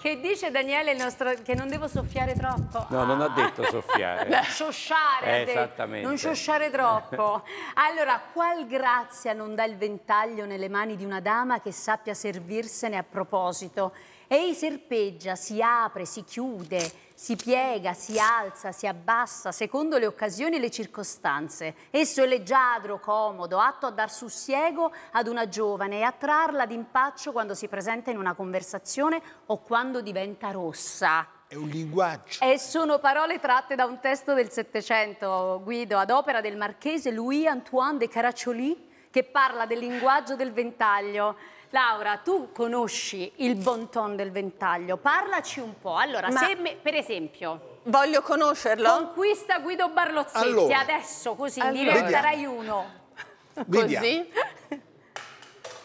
Che dice Daniele nostro, che non devo soffiare troppo. No, ah. non ha ah. detto soffiare. sciosciare. Eh, esattamente. Non sciosciare troppo. Allora, qual grazia non dà il ventaglio nelle mani di una dama che sappia servirsene a proposito? Ei serpeggia, si apre, si chiude, si piega, si alza, si abbassa, secondo le occasioni e le circostanze. Esso è leggiadro, comodo, atto a dar sussiego ad una giovane e a trarla d'impaccio quando si presenta in una conversazione o quando diventa rossa. È un linguaggio. E sono parole tratte da un testo del Settecento, Guido, ad opera del marchese Louis-Antoine de Caraccioli, che parla del linguaggio del ventaglio. Laura, tu conosci il bon ton del ventaglio, parlaci un po'. Allora, Ma... se me, per esempio... Voglio conoscerlo? Conquista Guido Barlozzetti, allora. adesso così, allora. diventerai uno. Vediamo. Così?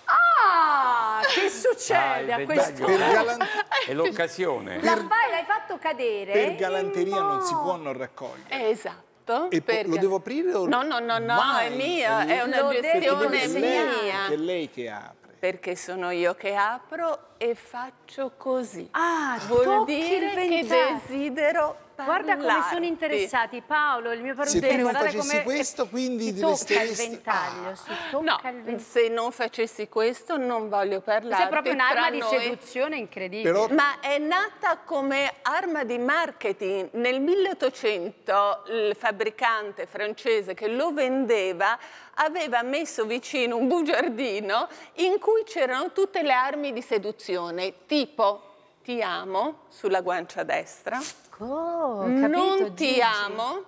Ah, che succede ah, a questo? punto? È l'occasione. La fai, l'hai fatto cadere. Per galanteria no. non si può non raccogliere. Esatto. E per... Lo devo aprire o... No, no, no, no, Mai. è mia, è una gestione mia. È lei che apre perché sono io che apro e faccio così. Ah, vuol dire che desidero parlare. Guarda come sono interessati Paolo, il mio parrucchiere. Se tu non facessi questo, quindi si tocca il ventaglio, si ah. tocca no, il ventaglio. se non facessi questo non voglio parlare. È proprio un'arma di seduzione incredibile. Però... Ma è nata come arma di marketing. Nel 1800 il fabbricante francese che lo vendeva aveva messo vicino un bugiardino in cui c'erano tutte le armi di seduzione, tipo ti amo sulla guancia destra. Oh, capito, non ti Gigi. amo.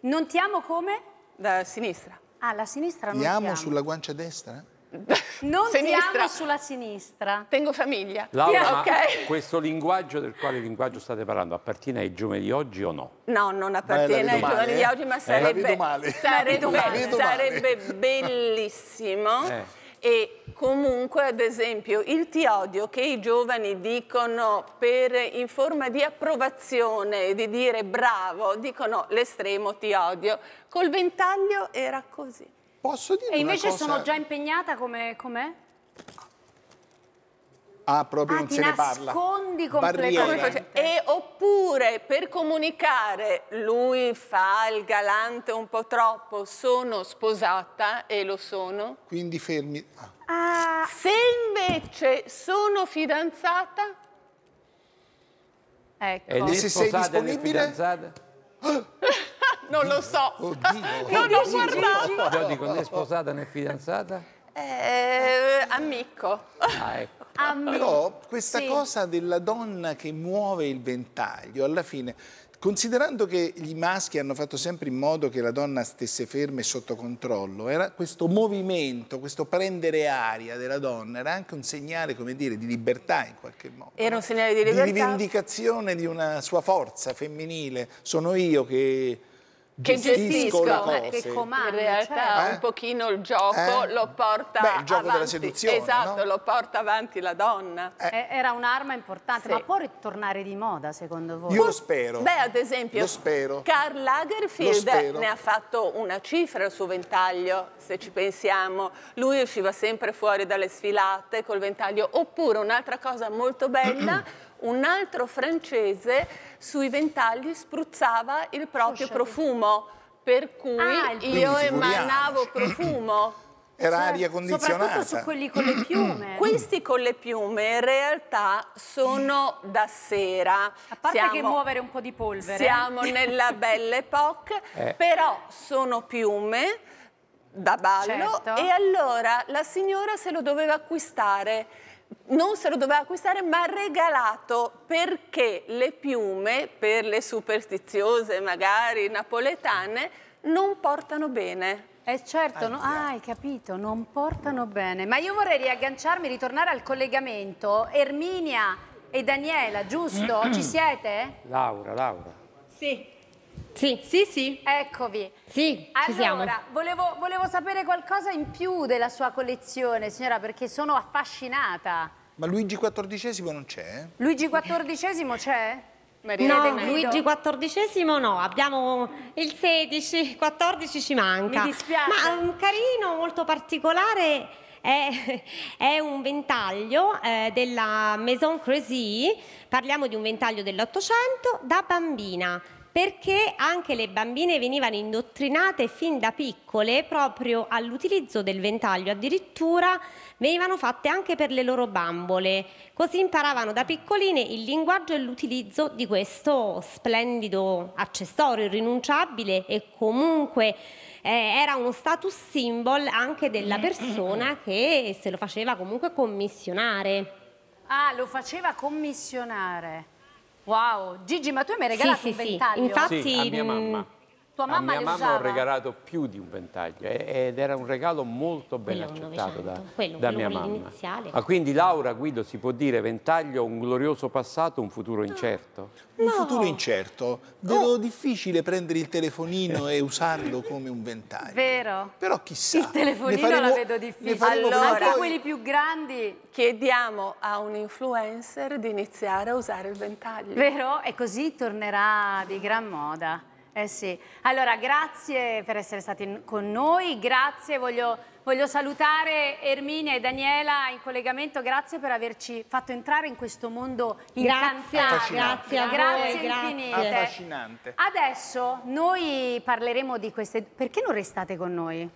Non ti amo come? Da sinistra. Ah, la sinistra ti amo ti amo. sulla guancia destra? Non sinistra. ti amo sulla sinistra. Tengo famiglia. Laura, okay. questo linguaggio del quale linguaggio state parlando appartiene ai giovani di oggi o no? No, non appartiene ai giovani di eh? oggi, ma eh? sarebbe, eh? sarebbe, sarebbe bellissimo. Eh e comunque ad esempio il ti odio che i giovani dicono per, in forma di approvazione, di dire bravo, dicono l'estremo ti odio. Col ventaglio era così. Posso dire e invece cosa... sono già impegnata come com'è? Ah, proprio ah, non se ne parla. nascondi completamente. E oppure per comunicare, lui fa il galante un po' troppo, sono sposata e lo sono. Quindi fermi. Ah. Ah. Se invece sono fidanzata, ecco. E lì se sei disponibile? non lo so. Oddio. Non l'ho guardato. Io dico né sposata né fidanzata? Eh, amico. Ah, ecco. Però questa sì. cosa della donna che muove il ventaglio, alla fine Considerando che i maschi hanno fatto sempre in modo che la donna stesse ferma e sotto controllo, era questo movimento, questo prendere aria della donna era anche un segnale, come dire, di libertà in qualche modo. Era un segnale di libertà. Di rivendicazione di una sua forza femminile. Sono io che che gestisco, gestisco che comandano In realtà certo. eh? un pochino il gioco eh? lo porta Beh, il gioco avanti. della seduzione, Esatto, no? lo porta avanti la donna. Eh. Era un'arma importante, sì. ma può ritornare di moda secondo voi? Io lo spero. Beh, ad esempio, lo spero. Karl Lagerfeld ne ha fatto una cifra al suo ventaglio, se ci pensiamo. Lui usciva sempre fuori dalle sfilate col ventaglio. Oppure un'altra cosa molto bella... un altro francese sui ventagli spruzzava il proprio profumo, per cui ah, io emanavo profumo. Era cioè, aria condizionata. Soprattutto su quelli con le piume. Questi con le piume in realtà sono da sera. A parte siamo, che muovere un po' di polvere. Siamo nella belle époque, eh. però sono piume da ballo certo. e allora la signora se lo doveva acquistare non se lo doveva acquistare ma regalato perché le piume per le superstiziose magari napoletane non portano bene. Eh certo, no, ah, hai capito, non portano bene. Ma io vorrei riagganciarmi, ritornare al collegamento. Erminia e Daniela, giusto? Mm. Ci siete? Laura, Laura. Sì. Sì. Sì, sì. Eccovi. Sì, allora, volevo, volevo, sapere qualcosa in più della sua collezione, signora, perché sono affascinata. Ma Luigi XIV non c'è? Luigi XIV c'è? Maria no, Luigi XIV no, abbiamo il XVI, XIV ci manca. Mi dispiace. Ma un carino, molto particolare, è, è un ventaglio eh, della Maison Crecy, parliamo di un ventaglio dell'Ottocento, da bambina perché anche le bambine venivano indottrinate fin da piccole proprio all'utilizzo del ventaglio, addirittura venivano fatte anche per le loro bambole, così imparavano da piccoline il linguaggio e l'utilizzo di questo splendido accessorio irrinunciabile e comunque eh, era uno status symbol anche della persona che se lo faceva comunque commissionare. Ah, lo faceva commissionare. Wow, Gigi, ma tu mi hai regalato sì, un sì, ventaglio? infatti, sì, a mia mamma. Tua mamma a mia mamma ho regalato più di un ventaglio ed era un regalo molto ben quello accettato 900, da, quello, da quello mia mamma. Ah, quindi Laura Guido si può dire ventaglio un glorioso passato, un futuro incerto? No. Un futuro incerto. Vedo oh. difficile prendere il telefonino e usarlo come un ventaglio. Vero. Però chissà. Il telefonino faremo, la vedo difficile. Allora, anche quelli più grandi. Chiediamo a un influencer di iniziare a usare il ventaglio. Vero? E così tornerà di gran moda. Eh sì, allora grazie per essere stati con noi, grazie, voglio, voglio, salutare Erminia e Daniela in collegamento, grazie per averci fatto entrare in questo mondo incantante. Grazie, grazie, grazie infinite. Affascinante. Adesso noi parleremo di queste, perché non restate con noi?